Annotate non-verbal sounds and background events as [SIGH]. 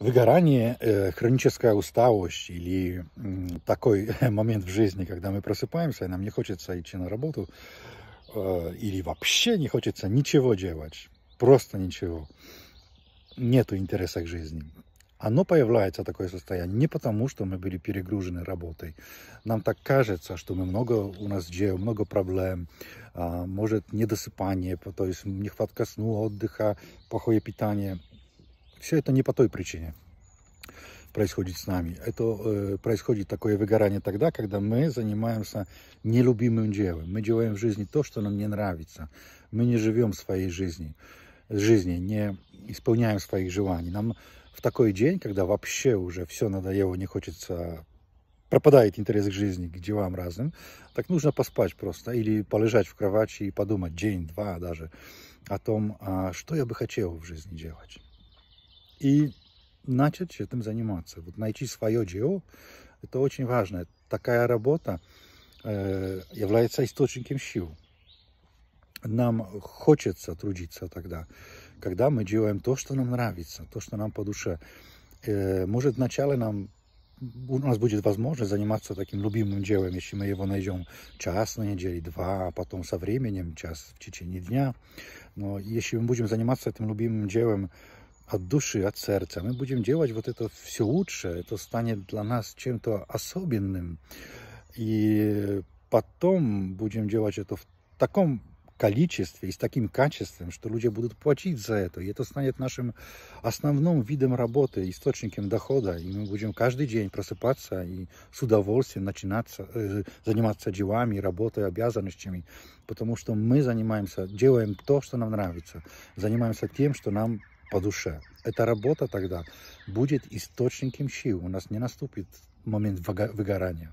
Выгорание, э, хроническая усталость или такой [LAUGHS] момент в жизни, когда мы просыпаемся, и нам не хочется идти на работу, э, или вообще не хочется ничего делать, просто ничего, нету интереса к жизни. Оно появляется, такое состояние, не потому, что мы были перегружены работой. Нам так кажется, что мы много у нас дел, много проблем, а, может, недосыпание, то есть нехватка сну, отдыха, плохое питание – все это не по той причине происходит с нами. Это э, происходит такое выгорание тогда, когда мы занимаемся нелюбимым делом. Мы делаем в жизни то, что нам не нравится. Мы не живем своей жизнью, жизни, не исполняем своих желаний. Нам в такой день, когда вообще уже все надоело, не хочется пропадает интерес к жизни, к делам разным, так нужно поспать просто или полежать в кровати и подумать день-два даже о том, а, что я бы хотел в жизни делать и начать этим заниматься. Вот найти свое GO, это очень важно. Такая работа э, является источником сил. Нам хочется трудиться тогда, когда мы делаем то, что нам нравится, то, что нам по душе. Э, может, вначале нам у нас будет возможность заниматься таким любимым делом, если мы его найдем час на неделю два, а потом со временем, час в течение дня. Но если мы будем заниматься этим любимым делом от души, от сердца. Мы будем делать вот это все лучше. Это станет для нас чем-то особенным. И потом будем делать это в таком количестве и с таким качеством, что люди будут платить за это. И это станет нашим основным видом работы, источником дохода. И мы будем каждый день просыпаться и с удовольствием начинаться, э, заниматься делами, работой, обязанностями. Потому что мы занимаемся, делаем то, что нам нравится. Занимаемся тем, что нам по душе. Эта работа тогда будет источником сил. У нас не наступит момент выгорания.